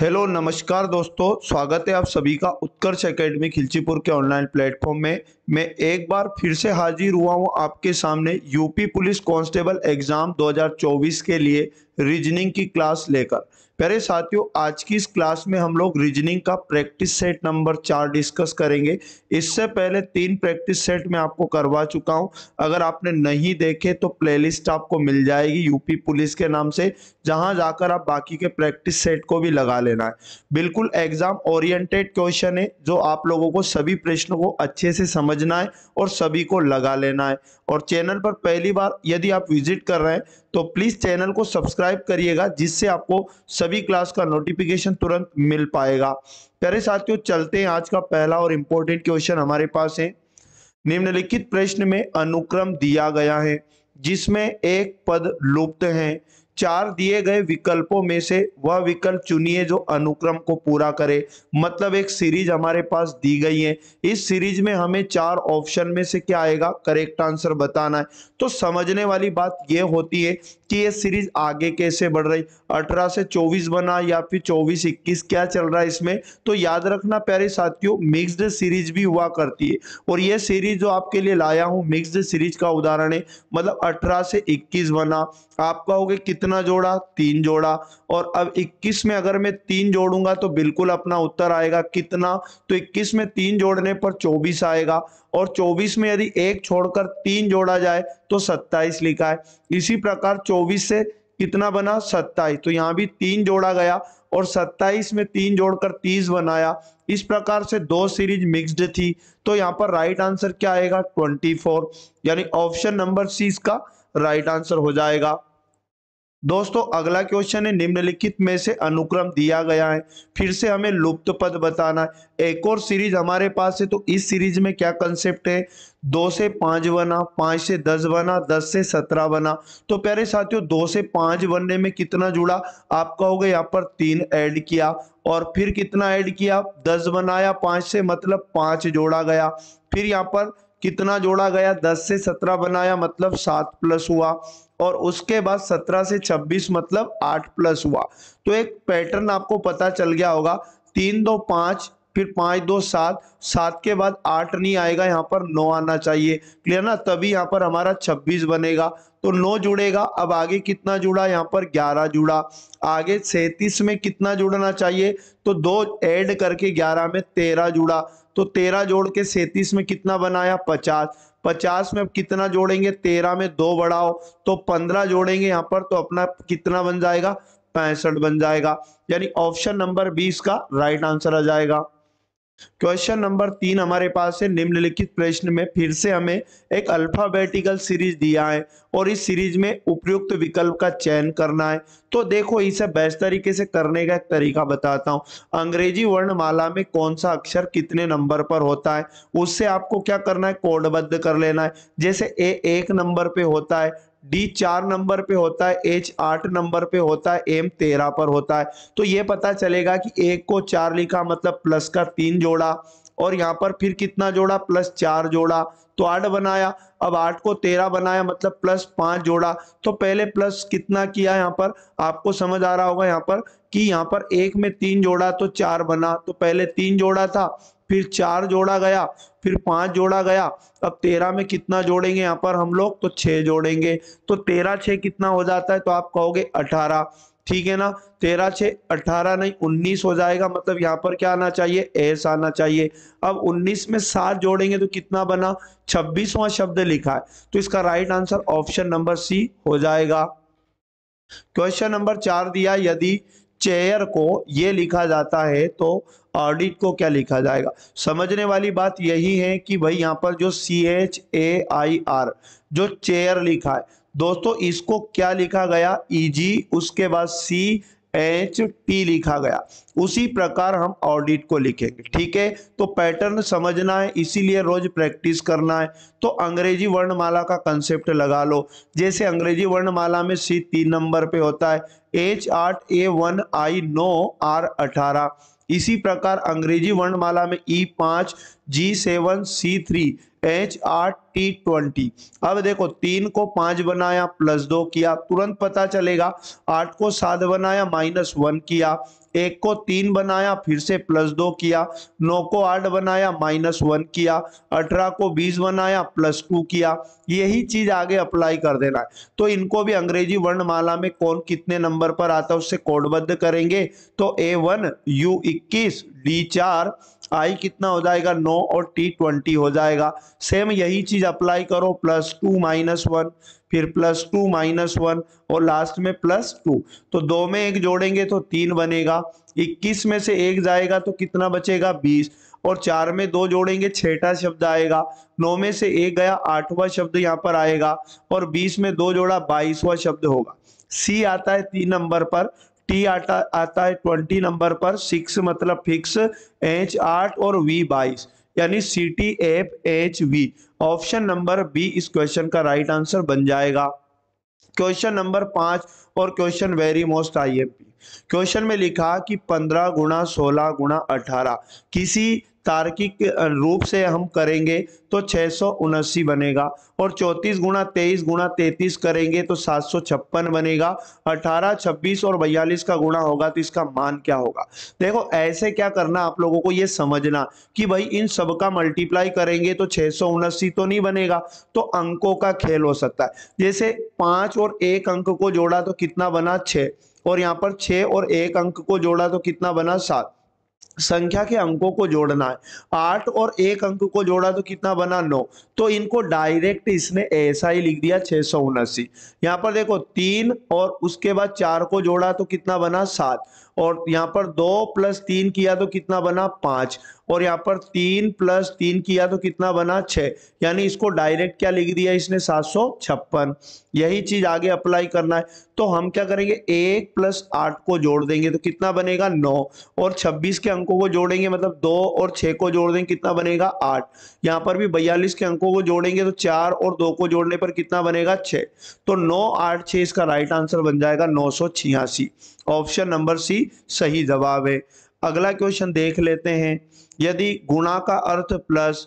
Hello नमस्कार दोस्तों स्वागत है आप सभी का उत्कर्ष एकेडमी खिलचीपुर के ऑनलाइन प्लेटफॉर्म में मैं एक बार फिर से हाजिर हुआ हूं आपके सामने यूपी पुलिस कांस्टेबल एग्जाम 2024 के लिए रीजनिंग की क्लास लेकर प्यारे साथियों आज की इस क्लास में हम लोग रीजनिंग का प्रैक्टिस सेट नंबर चार डिस्कस करेंगे इससे पहले तीन प्रैक्टिस सेट मैं आपको करवा चुका हूं अगर आपने नहीं देखे तो प्लेलिस्ट आपको मिल जाएगी यूपी पुलिस के नाम से जहां जाकर आप बाकी के प्रैक्टिस सेट को भी लगा लेना है बिल्कुल एग्जाम ओरिएंटेड क्वेश्चन है जो आप लोगों को सभी प्रश्नों को अच्छे से समझ समझना है और सभी को लगा लेना है और चैनल पर पहली बार यदि आप विजिट कर रहे हैं तो प्लीज़ चैनल को सब्सक्राइब करिएगा जिससे आपको सभी क्लास का नोटिफिकेशन तुरंत मिल पाएगा प्यारे साथियों चलते हैं आज का पहला और इम्पोर्टेंट क्वेश्चन हमारे पास है निम्नलिखित प्रश्न में अनुक्रम दिया गया है जिसमें एक पद लुप्त है चार दिए गए विकल्पों में से वह विकल्प चुनिए जो अनुक्रम को पूरा करे मतलब एक सीरीज हमारे पास दी गई है इस सीरीज में हमें चार ऑप्शन में से क्या आएगा करेक्ट आंसर बताना है तो समझने वाली बात यह होती है कि यह सीरीज आगे कैसे बढ़ रही 18 से 24 बना या फिर 24 21 क्या चल रहा है इसमें तो याद रखना प्यारे साथियों मिक्सड सीरीज भी हुआ करती है और यह सीरीज जो आपके लिए लाया हूं मिक्सड सीरीज का उदाहरण है मतलब अठारह से इक्कीस बना आपका हो गया कितना जोड़ा तीन जोड़ा और अब 21 में अगर मैं तीन जोड़ूंगा तो बिल्कुल अपना उत्तर आएगा कितना तो 21 में तीन जोड़ने पर 24 आएगा और 24 में यदि एक छोड़कर तीन जोड़ा जाए तो 27 लिखा है इसी प्रकार 24 से कितना बना 27 तो यहाँ भी तीन जोड़ा गया और 27 में तीन जोड़कर 30 बनाया इस प्रकार से दो सीरीज मिक्स्ड थी तो यहाँ पर राइट आंसर क्या आएगा 24 यानी ऑप्शन नंबर सी इसका राइट आंसर हो जाएगा दोस्तों अगला क्वेश्चन है निम्नलिखित में से अनुक्रम दिया गया है फिर से हमें लुप्त पद बताना है एक और सीरीज हमारे पास है तो इस सीरीज में क्या कंसेप्ट है दो से पांच बना पांच से दस बना दस से सत्रह बना तो प्यारे साथियों दो से पांच बनने में कितना जुड़ा आपका होगा यहाँ पर तीन ऐड किया और फिर कितना ऐड किया दस बनाया पांच से मतलब पांच जोड़ा गया फिर यहाँ पर कितना जोड़ा गया दस से सत्रह बनाया मतलब सात प्लस हुआ और उसके बाद 17 से 26 मतलब 8 प्लस हुआ तो एक पैटर्न आपको पता चल गया होगा तीन दो पांच फिर पांच दो सात सात के बाद आठ नहीं आएगा यहाँ पर नौ आना चाहिए क्लियर ना तभी यहाँ पर हमारा छब्बीस बनेगा तो नौ जुड़ेगा अब आगे कितना जुड़ा यहाँ पर ग्यारह जुड़ा आगे सैतीस में कितना जुड़ना चाहिए तो दो ऐड करके ग्यारह में तेरह जुड़ा तो तेरह जोड़ के सैतीस में कितना बनाया पचास पचास में कितना जोड़ेंगे तेरह में दो बढ़ाओ तो पंद्रह जोड़ेंगे यहाँ पर तो अपना कितना बन जाएगा पैंसठ बन जाएगा यानी ऑप्शन नंबर बीस का राइट आंसर आ जाएगा क्वेश्चन नंबर तीन हमारे पास है निम्नलिखित प्रश्न में फिर से हमें एक अल्फाबेटिकल सीरीज दिया है और इस सीरीज में उपयुक्त विकल्प का चयन करना है तो देखो इसे बेस्ट तरीके से करने का एक तरीका बताता हूँ अंग्रेजी वर्णमाला में कौन सा अक्षर कितने नंबर पर होता है उससे आपको क्या करना है कोडबद्ध कर लेना है जैसे ए एक नंबर पे होता है डी चार नंबर पे होता है एच आठ नंबर पे होता है एम तेरह पर होता है तो ये पता चलेगा कि एक को चार लिखा मतलब प्लस का तीन जोड़ा और यहाँ पर फिर कितना जोड़ा प्लस चार जोड़ा तो आठ बनाया अब आठ को तेरह बनाया मतलब प्लस पांच जोड़ा तो पहले प्लस कितना किया यहाँ पर आपको समझ आ रहा होगा यहाँ पर कि यहाँ पर एक में तीन जोड़ा तो चार बना तो पहले तीन जोड़ा था फिर चार जोड़ा गया फिर पांच जोड़ा गया अब तेरह में कितना जोड़ेंगे यहाँ पर हम लोग तो छह जोड़ेंगे तो तेरह छह कितना हो जाता है तो आप कहोगे अठारह ठीक है ना तेरह छ अठारह नहीं उन्नीस हो जाएगा मतलब यहाँ पर क्या आना चाहिए एस आना चाहिए अब उन्नीस में सात जोड़ेंगे तो कितना बना छब्बीसवा शब्द लिखा है तो इसका right answer option number C हो जाएगा क्वेश्चन नंबर चार दिया यदि चेयर को ये लिखा जाता है तो ऑडिट को क्या लिखा जाएगा समझने वाली बात यही है कि भाई यहाँ पर जो C H A I R जो चेयर लिखा है दोस्तों इसको क्या लिखा गया ई e उसके बाद सी एच टी लिखा गया उसी प्रकार हम ऑडिट को लिखेंगे ठीक है तो पैटर्न समझना है इसीलिए रोज प्रैक्टिस करना है तो अंग्रेजी वर्णमाला का कंसेप्ट लगा लो जैसे अंग्रेजी वर्णमाला में सी तीन नंबर पे होता है एच आठ A one I nine R अठारह इसी प्रकार अंग्रेजी वर्णमाला में ई e पांच G seven C three H R T twenty अब देखो तीन को पांच बनाया प्लस दो किया तुरंत पता चलेगा आठ को सात बनाया माइनस वन किया एक को तीन बनाया फिर से प्लस दो किया नौ को आठ बनाया माइनस वन किया अठारह को बीस बनाया प्लस टू किया यही चीज आगे अप्लाई कर देना है तो इनको भी अंग्रेजी वर्णमाला में कौन कितने नंबर पर आता है उससे कोडबद्ध करेंगे तो ए वन यू इक्कीस डी चार आई कितना हो जाएगा नौ और टी ट्वेंटी हो जाएगा सेम यही चीज अप्लाई करो प्लस टू माइनस वन फिर प्लस टू माइनस वन और लास्ट में प्लस टू तो दो में एक जोड़ेंगे तो तीन बनेगा इक्कीस में से एक जाएगा तो कितना बचेगा बीस और चार में दो जोड़ेंगे छठा शब्द आएगा नौ में से एक गया आठवां शब्द यहाँ पर आएगा और बीस में दो जोड़ा बाईसवा शब्द होगा सी आता है तीन नंबर पर टी आता आता है ट्वेंटी नंबर पर सिक्स मतलब फिक्स एच आठ और वी बाईस यानी C T F H V option number B इस क्वेश्चन का राइट आंसर बन जाएगा क्वेश्चन नंबर पांच और question very most I P question में लिखा कि पंद्रह गुणा सोलह गुणा अठारह किसी तार्किक रूप से हम करेंगे तो छः बनेगा और चौतीस गुणा तेईस गुणा तैतीस करेंगे तो सात बनेगा अठारह छब्बीस और बयालीस का गुणा होगा तो इसका मान क्या होगा देखो ऐसे क्या करना आप लोगों को ये समझना कि भाई इन सब का मल्टीप्लाई करेंगे तो छः तो नहीं बनेगा तो अंकों का खेल हो सकता है जैसे पाँच और एक अंक को जोड़ा तो कितना बना छः और यहाँ पर छः और एक अंक को जोड़ा तो कितना बना सात संख्या के अंकों को जोड़ना है आठ और एक अंक को जोड़ा तो कितना बना नौ तो इनको डायरेक्ट इसने ऐसा ही लिख दिया छह सौ उनासी यहाँ पर देखो तीन और उसके बाद चार को जोड़ा तो कितना बना सात और यहाँ पर दो प्लस तीन किया तो कितना बना पांच और यहाँ पर तीन प्लस तीन किया तो कितना बना छह यानी इसको डायरेक्ट क्या लिख दिया इसने सात सौ छप्पन यही चीज आगे अप्लाई करना है तो हम क्या करेंगे एक प्लस आठ को जोड़ देंगे तो कितना बनेगा नौ और छब्बीस के अंकों को जोड़ेंगे मतलब दो और छ को जोड़ देंगे कितना बनेगा आठ यहाँ पर भी बयालीस के अंकों को जोड़ेंगे तो चार और दो को जोड़ने पर कितना बनेगा छ तो नौ आठ छ इसका राइट आंसर बन जाएगा नौ सौ छियासी ऑप्शन नंबर सी सही जवाब है अगला क्वेश्चन देख लेते हैं यदि गुणा का अर्थ प्लस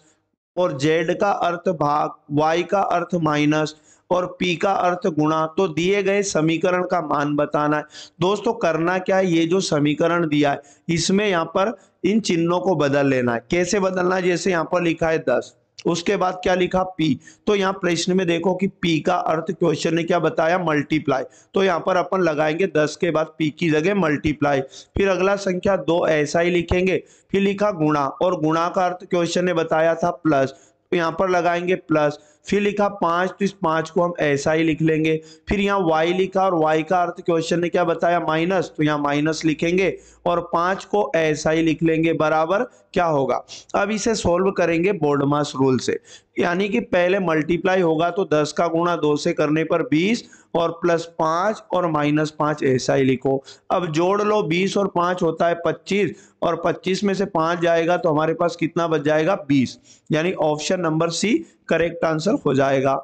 और जेड का अर्थ भाग वाई का अर्थ माइनस और पी का अर्थ गुणा तो दिए गए समीकरण का मान बताना है दोस्तों करना क्या है ये जो समीकरण दिया है इसमें यहाँ पर इन चिन्हों को बदल लेना है कैसे बदलना है जैसे यहाँ पर लिखा है दस उसके बाद क्या लिखा पी तो यहाँ प्रश्न में देखो कि पी का अर्थ क्वेश्चन ने क्या बताया मल्टीप्लाई तो यहाँ पर अपन लगाएंगे दस के बाद पी की जगह मल्टीप्लाई फिर अगला संख्या दो ऐसा ही लिखेंगे फिर लिखा गुणा और गुणा का अर्थ क्वेश्चन ने बताया था प्लस तो यहाँ पर लगाएंगे प्लस फिर लिखा पांच तो इस पांच को हम ऐसा ही लिख लेंगे फिर यहाँ वाई लिखा और वाई का अर्थ क्वेश्चन ने क्या बताया माइनस तो यहाँ माइनस लिखेंगे और पांच को ऐसा ही लिख लेंगे बराबर क्या होगा अब इसे सोल्व करेंगे बोर्डमास रूल से यानी कि पहले मल्टीप्लाई होगा तो दस का गुणा दो से करने पर बीस और प्लस पांच और माइनस पांच ऐसा ही लिखो अब जोड़ लो बीस और पांच होता है पच्चीस और पच्चीस में से पांच जाएगा तो हमारे पास कितना बच जाएगा बीस यानी option number C correct answer हो जाएगा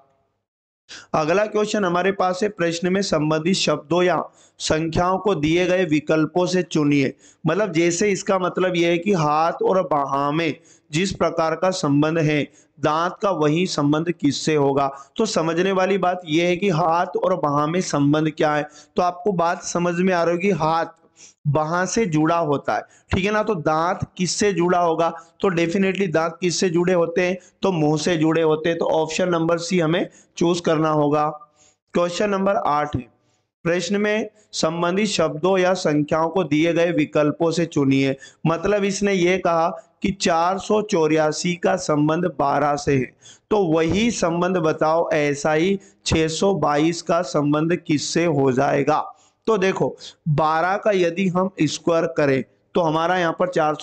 अगला क्वेश्चन हमारे पास है प्रश्न में संबंधित शब्दों या संख्याओं को दिए गए विकल्पों से चुनिए मतलब जैसे इसका मतलब यह है कि हाथ और बाहा में जिस प्रकार का संबंध है दांत का वही संबंध किससे होगा तो समझने वाली बात यह है कि हाथ और बाहा में संबंध क्या है तो आपको बात समझ में आ रही होगी हाथ वहां से जुड़ा होता है ठीक है ना तो दांत किससे जुड़ा होगा तो डेफिनेटली दांत किससे जुड़े होते हैं तो मुंह से जुड़े होते हैं तो ऑप्शन नंबर सी हमें चूज करना होगा क्वेश्चन नंबर आठ है प्रश्न में संबंधित शब्दों या संख्याओं को दिए गए विकल्पों से चुनिए मतलब इसने ये कहा कि चार का संबंध 12 से है तो वही संबंध बताओ ऐसा ही 622 का संबंध किससे हो जाएगा तो देखो 12 का यदि हम स्क्वायर करें तो हमारा यहाँ पर चार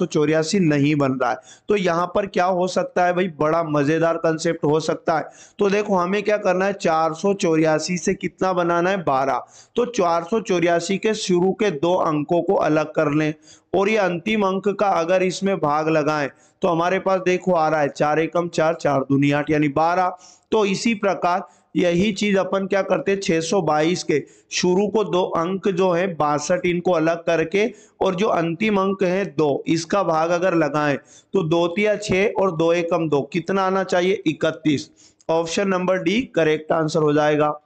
नहीं बन रहा है तो यहाँ पर क्या हो सकता है भाई बड़ा मज़ेदार कंसेप्ट हो सकता है तो देखो हमें क्या करना है चार से कितना बनाना है 12 तो चार के शुरू के दो अंकों को अलग कर लें और ये अंतिम अंक का अगर इसमें भाग लगाएं तो हमारे पास देखो आ रहा है चार एकम चार चार दूनी आठ यानी बारह तो इसी प्रकार यही चीज अपन क्या करते हैं 622 के शुरू को दो अंक जो है बासठ इनको अलग करके और जो अंतिम अंक है दो इसका भाग अगर लगाएं तो दो तिया छ और दो एकम दो कितना आना चाहिए इकतीस option number D correct answer हो जाएगा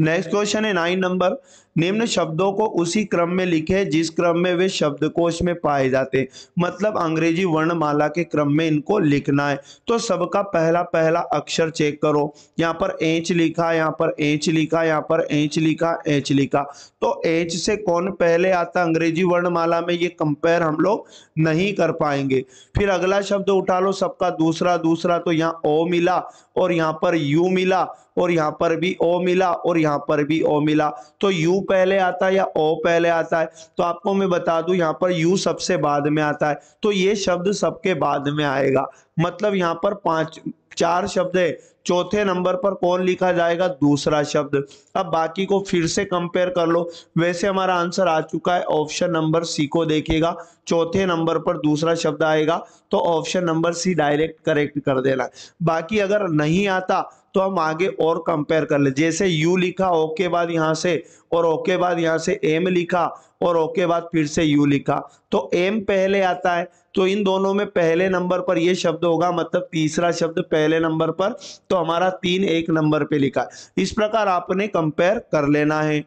नेक्स्ट क्वेश्चन है नाइन नंबर निम्न शब्दों को उसी क्रम में लिखे जिस क्रम में वे शब्दकोश में पाए जाते हैं मतलब अंग्रेजी वर्णमाला के क्रम में इनको लिखना है तो सबका पहला पहला अक्षर चेक करो यहाँ पर एच लिखा यहाँ पर एच लिखा यहाँ पर एच लिखा एच लिखा तो एच से कौन पहले आता अंग्रेजी वर्णमाला में ये कंपेयर हम लोग नहीं कर पाएंगे फिर अगला शब्द उठा लो सबका दूसरा दूसरा तो यहाँ ओ मिला और यहाँ पर यू मिला और यहाँ पर भी ओ मिला और यहाँ पर भी ओ मिला तो यू पहले आता है या ओ पहले आता है तो आपको मैं बता दूं यहाँ पर यू सबसे बाद में आता है तो ये शब्द सबके बाद में आएगा मतलब यहाँ पर पांच चार शब्द है चौथे नंबर पर कौन लिखा जाएगा दूसरा शब्द अब बाकी को फिर से कंपेयर कर लो वैसे हमारा आंसर आ चुका है ऑप्शन नंबर सी को देखिएगा चौथे नंबर पर दूसरा शब्द आएगा तो option number C direct correct कर देना बाकी अगर नहीं आता तो हम आगे और कंपेयर कर ले जैसे यू लिखा ओ के बाद यहाँ से और ओ के बाद यहाँ से एम लिखा और ओ के बाद फिर से यू लिखा तो एम पहले आता है तो इन दोनों में पहले नंबर पर यह शब्द होगा मतलब तीसरा शब्द पहले नंबर पर तो हमारा तीन एक नंबर पे लिखा इस प्रकार आपने कंपेयर कर लेना है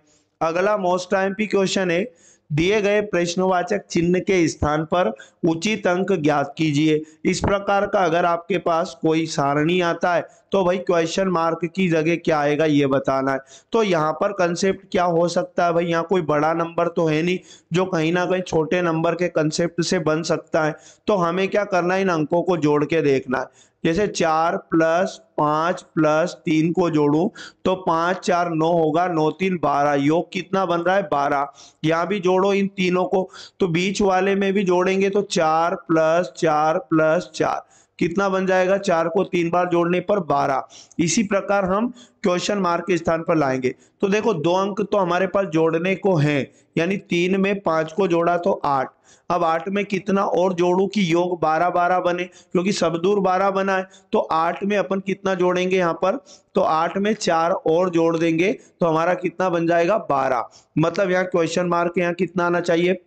अगला मोस्ट टाइम पी क्वेश्चन है दिए गए प्रश्नवाचक चिन्ह के स्थान पर उचित अंक ज्ञात कीजिए इस प्रकार का अगर आपके पास कोई सारणी आता है तो भाई क्वेश्चन मार्क की जगह क्या आएगा ये बताना है तो यहाँ पर कंसेप्ट क्या हो सकता है भाई यहाँ कोई बड़ा नंबर तो है नहीं जो कहीं ना कहीं छोटे नंबर के कंसेप्ट से बन सकता है तो हमें क्या करना है इन अंकों को जोड़ के देखना है जैसे चार प्लस पाँच प्लस तीन को जोड़ू तो पांच चार नौ होगा नौ तीन बारह योग कितना बन रहा है बारह यहाँ भी जोड़ो इन तीनों को तो बीच वाले में भी जोड़ेंगे तो चार प्लस चार प्लस चार कितना बन जाएगा चार को तीन बार जोड़ने पर बारह इसी प्रकार हम क्वेश्चन मार्क के स्थान पर लाएंगे तो देखो दो अंक तो हमारे पास जोड़ने को है यानी तीन में पांच को जोड़ा तो आठ अब आठ में कितना और जोड़ू कि योग बारह बारह बने क्योंकि सब दूर बारह बना है तो आठ में अपन कितना जोड़ेंगे यहाँ पर तो आठ में चार और जोड़ देंगे तो हमारा कितना बन जाएगा बारह मतलब यहाँ क्वेश्चन मार्क यहाँ कितना आना चाहिए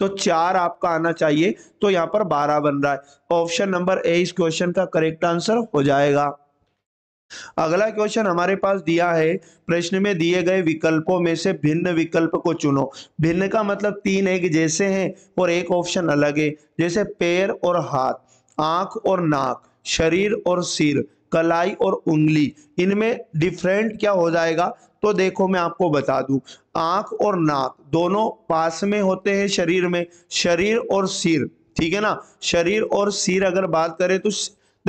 तो चार आपका आना चाहिए तो यहाँ पर बारह बन रहा है ऑप्शन नंबर ए इस क्वेश्चन का करेक्ट आंसर हो जाएगा अगला क्वेश्चन हमारे पास दिया है प्रश्न में दिए गए विकल्पों में से भिन्न विकल्प को चुनो भिन्न का मतलब तीन एक जैसे हैं और एक ऑप्शन अलग है जैसे पैर और हाथ आंख और नाक शरीर और सिर कलाई और उंगली इनमें डिफरेंट क्या हो जाएगा तो देखो मैं आपको बता दूं आंख और नाक दोनों पास में होते हैं शरीर में शरीर और सिर ठीक है ना शरीर और सिर अगर बात करें तो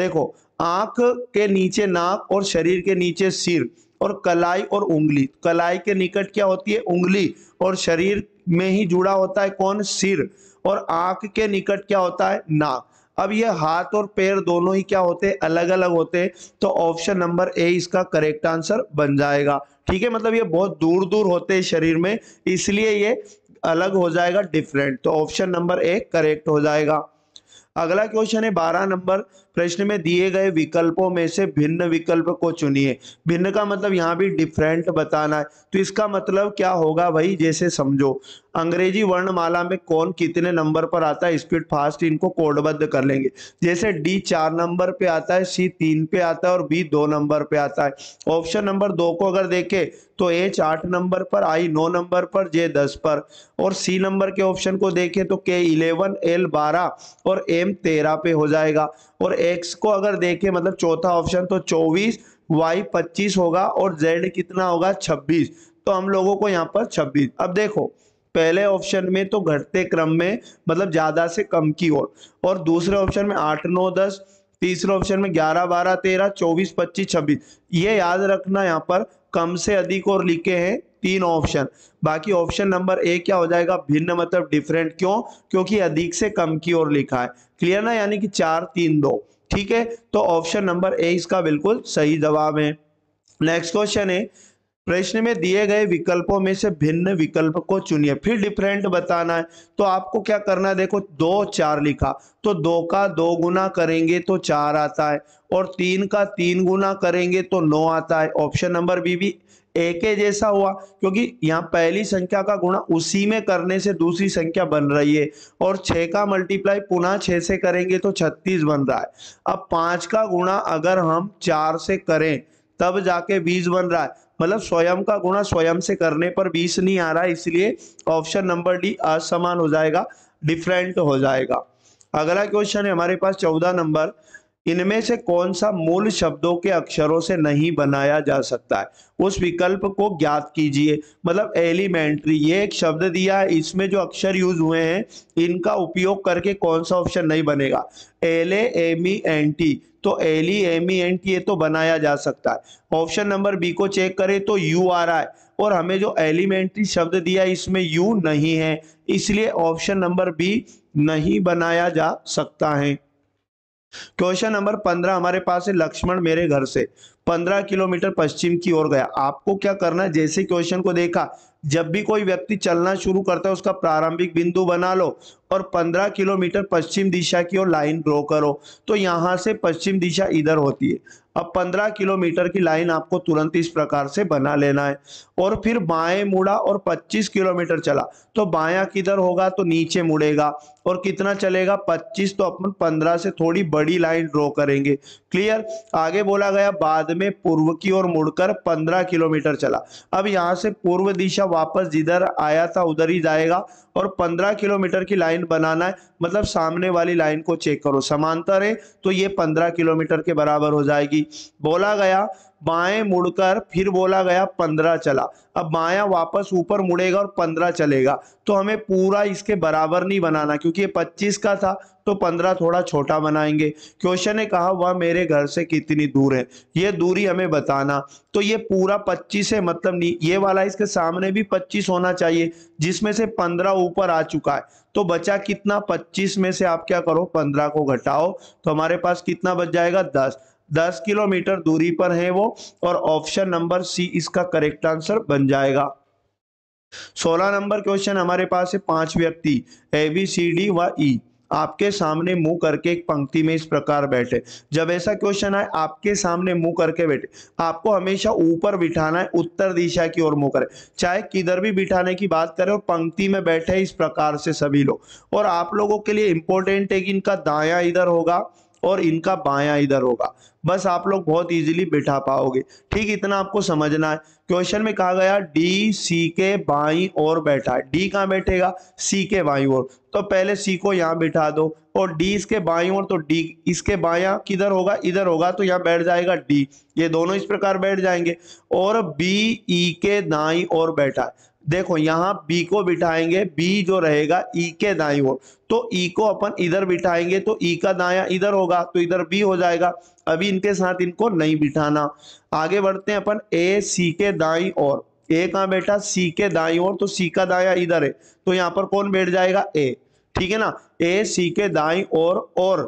देखो आंख के नीचे नाक और शरीर के नीचे सिर और कलाई और उंगली कलाई के निकट क्या होती है उंगली और शरीर में ही जुड़ा होता है कौन सिर और आंख के निकट क्या होता है नाक अब ये हाथ और पैर दोनों ही क्या होते हैं अलग अलग होते हैं तो ऑप्शन नंबर ए इसका करेक्ट आंसर बन जाएगा ठीक है मतलब ये बहुत दूर दूर होते हैं शरीर में इसलिए ये अलग हो जाएगा डिफरेंट तो ऑप्शन नंबर ए करेक्ट हो जाएगा अगला क्वेश्चन है बारह नंबर प्रश्न में दिए गए विकल्पों में से भिन्न विकल्प को चुनिए भिन्न का मतलब यहाँ भी डिफरेंट बताना है तो इसका मतलब क्या होगा भाई जैसे समझो अंग्रेजी वर्णमाला में कौन कितने नंबर पर आता है स्पीड फास्ट इनको कोडबद्ध कर लेंगे जैसे डी चार नंबर पे आता है सी तीन पे आता है और बी दो नंबर पे आता है ऑप्शन नंबर दो को अगर देखे तो एच आठ नंबर पर आई नौ नंबर पर जे दस पर और सी नंबर के ऑप्शन को देखें तो के इलेवन एल बारह और एम तेरह पे हो जाएगा और एक्स को अगर देखें मतलब चौथा ऑप्शन तो चौबीस वाई पच्चीस होगा और जेड कितना होगा छब्बीस तो हम लोगों को यहाँ पर छब्बीस अब देखो पहले ऑप्शन में तो घटते क्रम में मतलब ज्यादा से कम की ओर और, और दूसरे ऑप्शन में आठ नौ दस तीसरे ऑप्शन में ग्यारह बारह तेरह चौबीस पच्चीस छब्बीस ये याद रखना यहाँ पर कम से अधिक और लिखे हैं तीन ऑप्शन बाकी ऑप्शन नंबर ए क्या हो जाएगा भिन्न मतलब डिफरेंट क्यों क्योंकि अधिक से कम की ओर लिखा है क्लियर ना यानी कि चार तीन दो ठीक है तो ऑप्शन नंबर ए इसका बिल्कुल सही जवाब है नेक्स्ट क्वेश्चन है प्रश्न में दिए गए विकल्पों में से भिन्न विकल्प को चुनिए फिर डिफरेंट बताना है तो आपको क्या करना है देखो दो चार लिखा तो दो का दो गुना करेंगे तो चार आता है और तीन का तीन गुना करेंगे तो नौ आता है ऑप्शन नंबर बी भी एक जैसा हुआ क्योंकि यहाँ पहली संख्या का गुणा उसी में करने से दूसरी संख्या बन रही है और छह का मल्टीप्लाई पुनः छ से करेंगे तो छत्तीस बन रहा है अब पांच का गुणा अगर हम चार से करें तब जाके बीस बन रहा है मतलब स्वयं का गुणा स्वयं से करने पर बीस नहीं आ रहा है इसलिए ऑप्शन नंबर डी असमान हो जाएगा डिफरेंट हो जाएगा अगला क्वेश्चन है हमारे पास चौदह नंबर इनमें से कौन सा मूल शब्दों के अक्षरों से नहीं बनाया जा सकता है उस विकल्प को ज्ञात कीजिए मतलब एलिमेंट्री ये एक शब्द दिया है इसमें जो अक्षर यूज हुए हैं इनका उपयोग करके कौन सा ऑप्शन नहीं बनेगा L M E N T तो L M E N T ये तो बनाया जा सकता है ऑप्शन नंबर बी को चेक करें तो यू आर आई और हमें जो एलिमेंट्री शब्द दिया इसमें यू नहीं है इसलिए ऑप्शन नंबर बी नहीं बनाया जा सकता है क्वेश्चन नंबर पंद्रह हमारे पास है लक्ष्मण मेरे घर से पंद्रह किलोमीटर पश्चिम की ओर गया आपको क्या करना है जैसे क्वेश्चन को देखा जब भी कोई व्यक्ति चलना शुरू करता है उसका प्रारंभिक बिंदु बना लो और 15 किलोमीटर पश्चिम दिशा की ओर लाइन ड्रॉ करो तो यहाँ से पश्चिम दिशा इधर होती है अब 15 किलोमीटर की लाइन आपको तुरंत इस प्रकार से बना लेना है और फिर बाएं मुड़ा और 25 किलोमीटर चला तो बाया किधर होगा तो नीचे मुड़ेगा और कितना चलेगा 25 तो अपन 15 से थोड़ी बड़ी लाइन ड्रॉ करेंगे क्लियर आगे बोला गया बाद में पूर्व की ओर मुड़कर 15 किलोमीटर चला अब यहाँ से पूर्व दिशा वापस जिधर आया था उधर ही जाएगा और पंद्रह किलोमीटर की लाइन लाइन बनाना है मतलब सामने वाली लाइन को चेक करो समांतर है तो ये पंद्रह किलोमीटर के बराबर हो जाएगी बोला गया बाएं मुड़कर फिर बोला गया पंद्रह चला अब बाया वापस ऊपर मुड़ेगा और पंद्रह चलेगा तो हमें पूरा इसके बराबर नहीं बनाना क्योंकि ये पच्चीस का था तो पंद्रह थोड़ा छोटा बनाएंगे क्वेश्चन ने कहा वह मेरे घर से कितनी दूर है ये दूरी हमें बताना तो ये पूरा पच्चीस है मतलब नहीं ये वाला इसके सामने भी पच्चीस होना चाहिए जिसमें से पंद्रह ऊपर आ चुका है तो बचा कितना पच्चीस में से आप क्या करो पंद्रह को घटाओ तो हमारे पास कितना बच जाएगा दस दस किलोमीटर दूरी पर है वो और ऑप्शन नंबर सी इसका करेक्ट आंसर बन जाएगा सोलह नंबर क्वेश्चन हमारे पास है पांच व्यक्ति ए बी सी डी व ई e। आपके सामने मुंह करके एक पंक्ति में इस प्रकार बैठे जब ऐसा क्वेश्चन आए आपके सामने मुंह करके बैठे आपको हमेशा ऊपर बिठाना है उत्तर दिशा की ओर मुंह करें चाहे किधर भी बिठाने की बात करें और पंक्ति में बैठे इस प्रकार से सभी लोग और आप लोगों के लिए इंपॉर्टेंट है कि इनका दाया इधर होगा और इनका बाया इधर होगा बस आप लोग बहुत इजीली बिठा पाओगे ठीक इतना आपको समझना है क्वेश्चन में कहा गया डी सी के बाई और बैठा है डी कहाँ बैठेगा सी के बाई और तो पहले सी को यहाँ बिठा दो और डी इसके बाई और तो डी इसके बाया किधर होगा इधर होगा तो यहाँ बैठ जाएगा डी ये दोनों इस प्रकार बैठ जाएंगे और बी ई e के दाई और बैठा है देखो यहाँ बी को बिठाएंगे बी जो रहेगा ई e के दाई ओर तो ई e को अपन इधर बिठाएंगे तो ई e का दाया इधर होगा तो इधर बी हो जाएगा अभी इनके साथ इनको नहीं बिठाना आगे बढ़ते हैं अपन ए सी के दाई ओर ए कहाँ बैठा सी के दाई ओर तो सी का दाया इधर है तो यहाँ पर कौन बैठ जाएगा ए ठीक है ना ए सी के दाई और और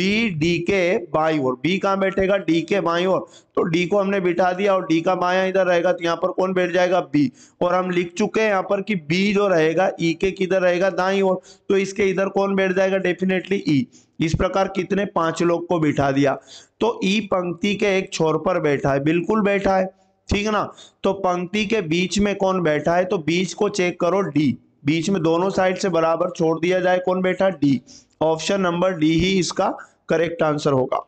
बी डी के बाई और बी कहा बैठेगा डी के बाई और तो डी को हमने बिठा दिया और डी का बाया इधर रहेगा तो यहाँ पर कौन बैठ जाएगा बी और हम लिख चुके हैं यहाँ पर कि बी जो रहेगा ई के किधर रहेगा दाई और तो इसके इधर कौन बैठ जाएगा डेफिनेटली ई e। इस प्रकार कितने पांच लोग को बिठा दिया तो ई e पंक्ति के एक छोर पर बैठा है बिल्कुल बैठा है ठीक है ना तो पंक्ति के बीच में कौन बैठा है तो बीच को चेक करो डी बीच में दोनों साइड से बराबर छोड़ दिया जाए कौन बैठा डी ऑप्शन नंबर डी ही इसका करेक्ट आंसर होगा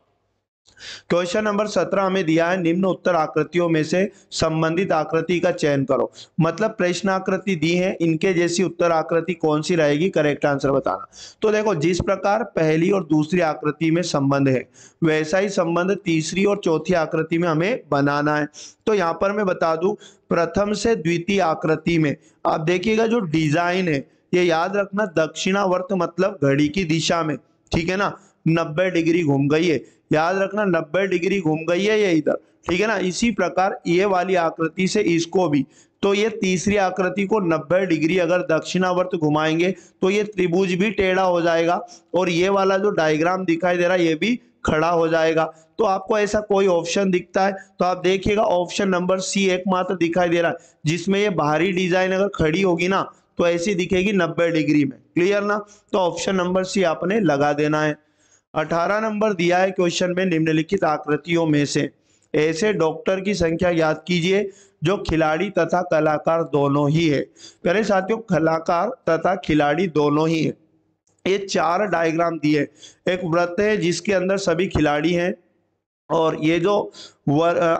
क्वेश्चन नंबर सत्रह हमें दिया है निम्न उत्तर आकृतियों में से संबंधित आकृति का चयन करो मतलब प्रश्न आकृति दी है इनके जैसी उत्तर आकृति कौन सी रहेगी करेक्ट आंसर बताना तो देखो जिस प्रकार पहली और दूसरी आकृति में संबंध है वैसा ही संबंध तीसरी और चौथी आकृति में हमें बनाना है तो यहाँ पर मैं बता दू प्रथम से द्वितीय आकृति में आप देखिएगा जो डिजाइन है ये याद रखना दक्षिणावर्त मतलब घड़ी की दिशा में ठीक है ना 90 डिग्री घूम गई है याद रखना 90 डिग्री घूम गई है ये इधर ठीक है ना इसी प्रकार ये वाली आकृति से इसको भी तो ये तीसरी आकृति को 90 डिग्री अगर दक्षिणावर्त घुमाएंगे तो ये त्रिभुज भी टेढ़ा हो जाएगा और ये वाला जो डायग्राम दिखाई दे रहा है ये भी खड़ा हो जाएगा तो आपको ऐसा कोई ऑप्शन दिखता है तो आप देखिएगा ऑप्शन नंबर सी एकमात्र दिखाई दे रहा है जिसमें ये बाहरी डिजाइन अगर खड़ी होगी ना तो ऐसी दिखेगी 90 डिग्री में क्लियर ना तो ऑप्शन नंबर सी आपने लगा देना है अठारह नंबर दिया है क्वेश्चन में निम्नलिखित आकृतियों में से ऐसे डॉक्टर की संख्या याद कीजिए जो खिलाड़ी तथा कलाकार दोनों ही है पहले साथियों कलाकार तथा खिलाड़ी दोनों ही है ये चार डायग्राम दिए एक व्रत है जिसके अंदर सभी खिलाड़ी हैं और ये जो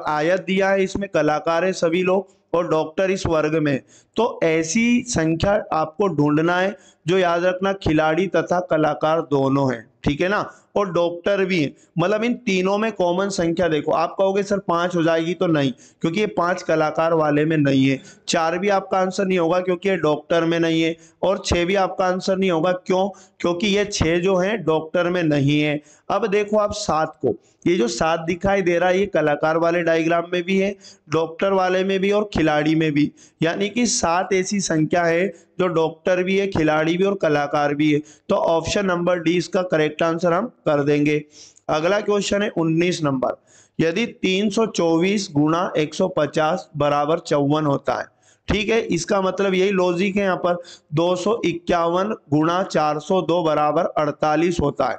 आयत दिया है इसमें कलाकार है सभी लोग और डॉक्टर इस वर्ग में तो ऐसी संख्या आपको ढूंढना है जो याद रखना खिलाड़ी तथा कलाकार दोनों है ठीक है ना और डॉक्टर भी है मतलब इन तीनों में कॉमन संख्या देखो आप कहोगे सर पाँच हो जाएगी तो नहीं क्योंकि ये पांच कलाकार वाले में नहीं है चार भी आपका आंसर नहीं होगा क्योंकि ये डॉक्टर में नहीं है और छह भी आपका आंसर नहीं होगा क्यों क्योंकि ये छह जो है डॉक्टर में नहीं है अब देखो आप सात को ये जो सात दिखाई दे रहा है ये कलाकार वाले डायग्राम में भी है डॉक्टर वाले में भी और खिलाड़ी में भी यानी कि सात ऐसी संख्या है जो डॉक्टर भी है खिलाड़ी भी और कलाकार भी है तो ऑप्शन नंबर डी इसका करेक्ट आंसर हम कर देंगे अगला क्वेश्चन है 19 नंबर यदि 324 गुणा 150 बराबर चौवन होता है ठीक है इसका मतलब यही लॉजिक है यहाँ पर दो सौ इक्यावन गुणा चार सौ दो बराबर अड़तालीस होता है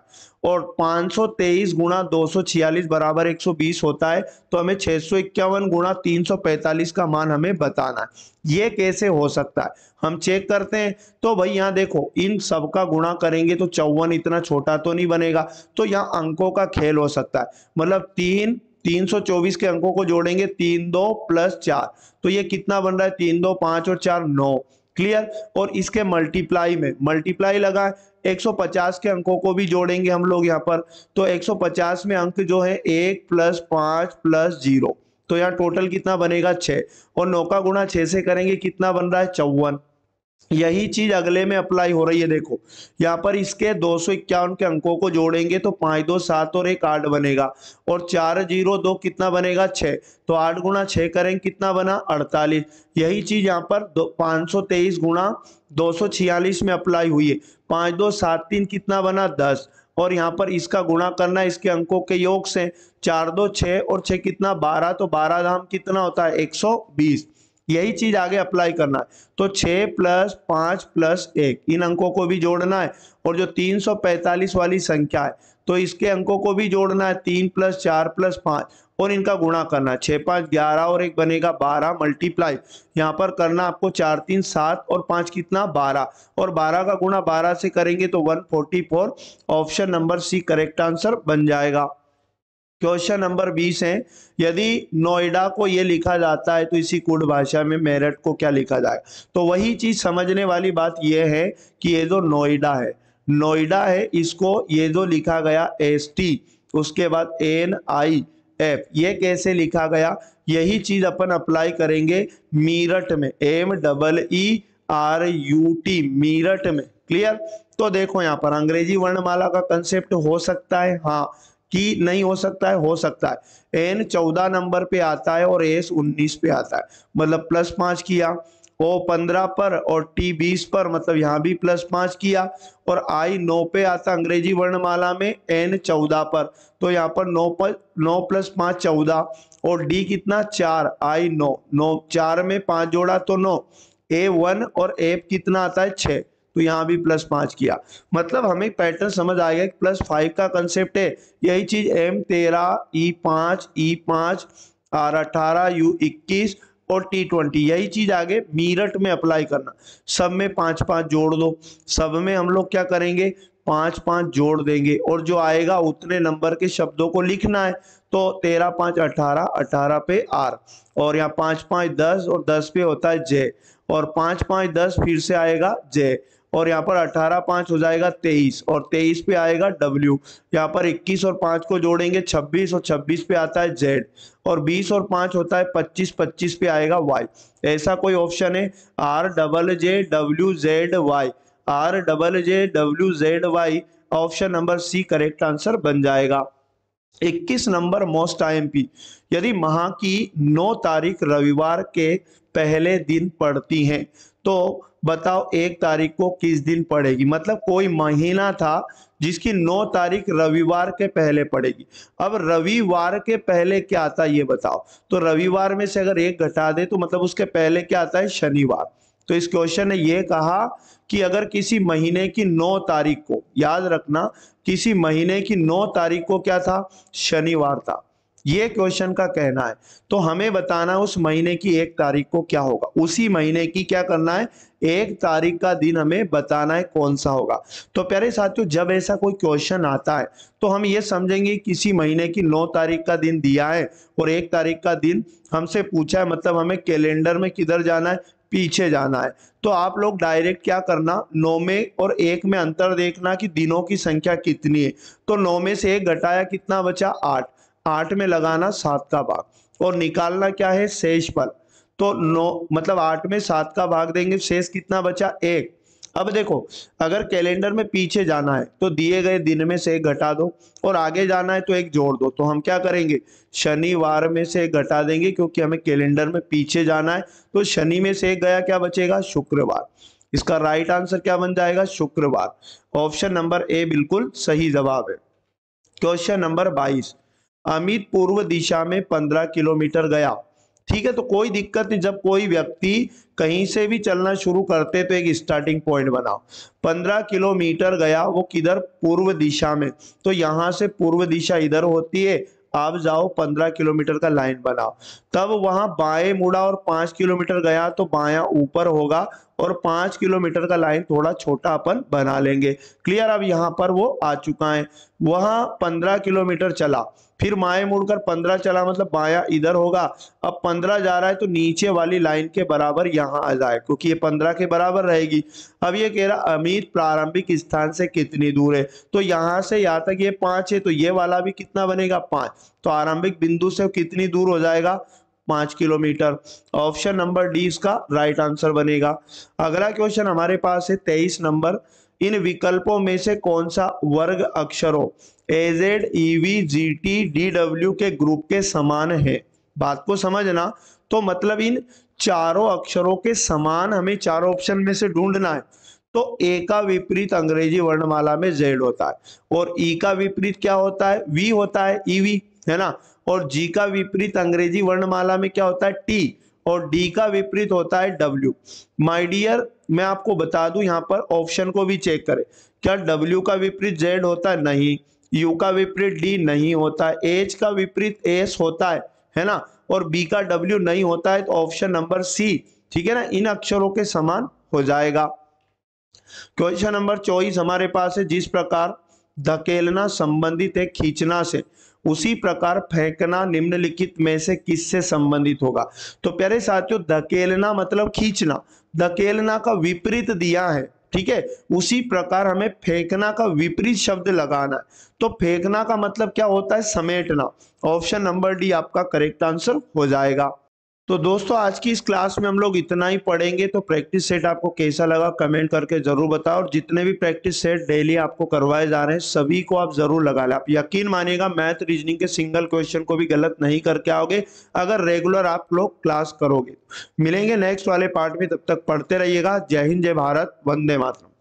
और 523 गुणा दो सौ छियालीस बराबर एक सौ बीस होता है तो हमें छह सौ इक्यावन गुणा तीन सौ पैंतालीस का मान हमें बताना है ये कैसे हो सकता है हम चेक करते हैं तो भाई यहाँ देखो इन सब का गुणा करेंगे तो चौवन इतना छोटा तो नहीं बनेगा तो यहाँ अंकों का खेल हो सकता है मतलब तीन 324 के अंकों को जोड़ेंगे तीन दो प्लस चार तो ये कितना बन रहा है तीन दो पांच और चार नौ क्लियर और इसके मल्टीप्लाई में मल्टीप्लाई लगा 150 के अंकों को भी जोड़ेंगे हम लोग यहाँ पर तो 150 में अंक जो है एक प्लस पांच प्लस जीरो तो यहाँ टोटल कितना बनेगा छः और नौ का गुणा छ से करेंगे कितना बन रहा है चौवन यही चीज अगले में अप्लाई हो रही है देखो यहाँ पर इसके दो के अंकों को जोड़ेंगे तो पाँच दो सात और एक आठ बनेगा और चार जीरो दो कितना बनेगा छः तो आठ गुना छ करेंगे कितना बना अड़तालीस यही चीज यहाँ पर दो पाँच सौ तेईस गुणा दो सौ छियालीस में अप्लाई हुई है पाँच दो सात तीन कितना बना दस और यहाँ पर इसका गुणा करना इसके अंकों के योग से चार दो छः और छ कितना बारह तो बारह धाम कितना होता है एक सौ बीस यही चीज आगे अप्लाई करना है तो छ प्लस पाँच प्लस एक इन अंकों को भी जोड़ना है और जो 345 वाली संख्या है तो इसके अंकों को भी जोड़ना है तीन प्लस चार प्लस पाँच और इनका गुणा करना है छः पाँच ग्यारह और एक बनेगा बारह मल्टीप्लाई यहाँ पर करना आपको चार तीन सात और पांच कितना बारह और बारह का गुणा बारह से करेंगे तो one forty four option number C correct answer बन जाएगा क्वेश्चन नंबर बीस है यदि नोएडा को ये लिखा जाता है तो इसी कुड भाषा में मेरठ को क्या लिखा जाए तो वही चीज समझने वाली बात यह है कि ये जो नोएडा है नोएडा है इसको ये जो लिखा गया एस टी उसके बाद एन आई एफ ये कैसे लिखा गया यही चीज अपन अप्लाई करेंगे मीरठ में M double E R U T Meerut में क्लियर तो देखो यहाँ पर अंग्रेजी वर्णमाला का कंसेप्ट हो सकता है हाँ कि नहीं हो सकता है हो सकता है एन चौदह नंबर पे आता है और एस उन्नीस पे आता है मतलब प्लस पांच किया ओ पंद्रह पर और टी बीस पर मतलब यहाँ भी प्लस पांच किया और आई नौ पे आता अंग्रेजी वर्णमाला में एन चौदह पर तो यहाँ पर नौ पर नौ प्लस पाँच चौदह और डी कितना चार आई नौ नौ चार में पांच जोड़ा तो नौ ए वन और ए कितना आता है छह तो यहाँ भी प्लस पांच किया मतलब हमें पैटर्न समझ आएगा कि प्लस फाइव का कंसेप्ट है यही चीज़ एम तेरह ई e पांच ई e पांच आर अठारह यू इक्कीस और टी ट्वेंटी यही चीज आगे मीरठ में अप्लाई करना सब में पांच पांच जोड़ दो सब में हम लोग क्या करेंगे पांच पांच जोड़ देंगे और जो आएगा उतने नंबर के शब्दों को लिखना है तो तेरह पांच अठारह अठारह पे आर और यहाँ पांच पांच दस और दस पे होता है जय और पांच पांच दस फिर से आएगा जय और यहाँ पर अठारह पांच हो जाएगा तेईस और तेईस पे आएगा डब्ल्यू यहाँ पर इक्कीस और पांच को जोड़ेंगे छब्बीस और छब्बीस पे आता है जेड और बीस और पांच होता है पच्चीस पच्चीस पे आएगा वाई ऐसा कोई ऑप्शन है R double J W Z Y R double J W Z Y option number C correct answer बन जाएगा 21 नंबर मोस्ट आईएमपी यदि माह की 9 तारीख रविवार के पहले दिन पड़ती हैं तो बताओ एक तारीख को किस दिन पड़ेगी मतलब कोई महीना था जिसकी नौ तारीख रविवार के पहले पड़ेगी अब रविवार के पहले क्या आता है ये बताओ तो रविवार में से अगर एक घटा दे तो मतलब उसके पहले क्या आता है शनिवार तो इस क्वेश्चन ने यह कहा कि अगर किसी महीने की नौ तारीख को याद रखना किसी महीने की नौ तारीख को क्या था शनिवार था ये क्वेश्चन का कहना है तो हमें बताना उस महीने की एक तारीख को क्या होगा उसी महीने की क्या करना है एक तारीख का दिन हमें बताना है कौन सा होगा तो प्यारे साथियों जब ऐसा कोई क्वेश्चन आता है तो हम ये समझेंगे किसी महीने की नौ तारीख का दिन दिया है और एक तारीख का दिन हमसे पूछा है मतलब हमें कैलेंडर में किधर जाना है पीछे जाना है तो आप लोग डायरेक्ट क्या करना नौ में और एक में अंतर देखना कि दिनों की संख्या कितनी है तो नौ में से एक घटाया कितना बचा आठ आठ में लगाना सात का भाग और निकालना क्या है शेष पल तो नौ मतलब आठ में सात का भाग देंगे शेष कितना बचा एक अब देखो अगर कैलेंडर में पीछे जाना है तो दिए गए दिन में से एक घटा दो और आगे जाना है तो एक जोड़ दो तो हम क्या करेंगे शनिवार में से एक घटा देंगे क्योंकि हमें कैलेंडर में पीछे जाना है तो शनि में से एक गया क्या बचेगा शुक्रवार इसका राइट आंसर क्या बन जाएगा शुक्रवार ऑप्शन नंबर ए बिल्कुल सही जवाब है क्वेश्चन नंबर बाईस अमित पूर्व दिशा में पंद्रह किलोमीटर गया ठीक है तो कोई दिक्कत नहीं जब कोई व्यक्ति कहीं से भी चलना शुरू करते तो एक स्टार्टिंग पॉइंट बनाओ पंद्रह किलोमीटर गया वो किधर पूर्व दिशा में तो यहां से पूर्व दिशा इधर होती है आप जाओ पंद्रह किलोमीटर का लाइन बनाओ तब वहां बाएं मुड़ा और पांच किलोमीटर गया तो बाया ऊपर होगा और पांच किलोमीटर का लाइन थोड़ा छोटा अपन बना लेंगे क्लियर अब यहाँ पर वो आ चुका है वहां पंद्रह किलोमीटर चला फिर माए मुड़कर पंद्रह चला मतलब बाया इधर होगा अब पंद्रह जा रहा है तो नीचे वाली लाइन के बराबर यहाँ आ जाए क्योंकि ये पंद्रह के बराबर रहेगी अब ये कह रहा अमित प्रारंभिक स्थान से कितनी दूर है तो यहाँ से यहाँ तक ये पांच है तो ये वाला भी कितना बनेगा पांच तो आरंभिक बिंदु से कितनी दूर हो जाएगा पांच किलोमीटर ऑप्शन नंबर डी इसका राइट आंसर बनेगा अगला क्वेश्चन हमारे पास है तेईस नंबर इन विकल्पों में से कौन सा वर्ग अक्षरों एजेड ईवी डी डब्ल्यू के ग्रुप के समान है बात को समझना तो मतलब इन चारों अक्षरों के समान हमें चारों ऑप्शन में से ढूंढना है तो ए का विपरीत अंग्रेजी वर्णमाला में जेड होता है और ई e का विपरीत क्या होता है वी होता है ईवी e, है ना और जी का विपरीत अंग्रेजी वर्णमाला में क्या होता है टी और डी का विपरीत होता है डब्ल्यू माइडियर डियर मैं आपको बता दू यहाँ पर ऑप्शन को भी चेक करें क्या डब्ल्यू का विपरीत जेड होता है नहीं यू का विपरीत डी नहीं होता है एच का विपरीत एस होता है है ना और बी का डब्ल्यू नहीं होता है तो ऑप्शन नंबर सी ठीक है ना इन अक्षरों के समान हो जाएगा क्वेश्चन नंबर चौबीस हमारे पास है जिस प्रकार धकेलना संबंधित है खींचना से उसी प्रकार फेंकना निम्नलिखित में से किससे संबंधित होगा तो प्यारे साथियों धकेलना मतलब खींचना धकेलना का विपरीत दिया है ठीक है उसी प्रकार हमें फेंकना का विपरीत शब्द लगाना है तो फेंकना का मतलब क्या होता है समेटना ऑप्शन नंबर डी आपका करेक्ट आंसर हो जाएगा तो दोस्तों आज की इस क्लास में हम लोग इतना ही पढ़ेंगे तो प्रैक्टिस सेट आपको कैसा लगा कमेंट करके ज़रूर बताओ और जितने भी प्रैक्टिस सेट डेली आपको करवाए जा रहे हैं सभी को आप ज़रूर लगा लें आप यकीन मानिएगा मैथ रीजनिंग के सिंगल क्वेश्चन को भी गलत नहीं करके आओगे अगर रेगुलर आप लोग क्लास करोगे मिलेंगे नेक्स्ट वाले पार्ट में तब तक पढ़ते रहिएगा जय हिंद जय भारत वंदे मातरम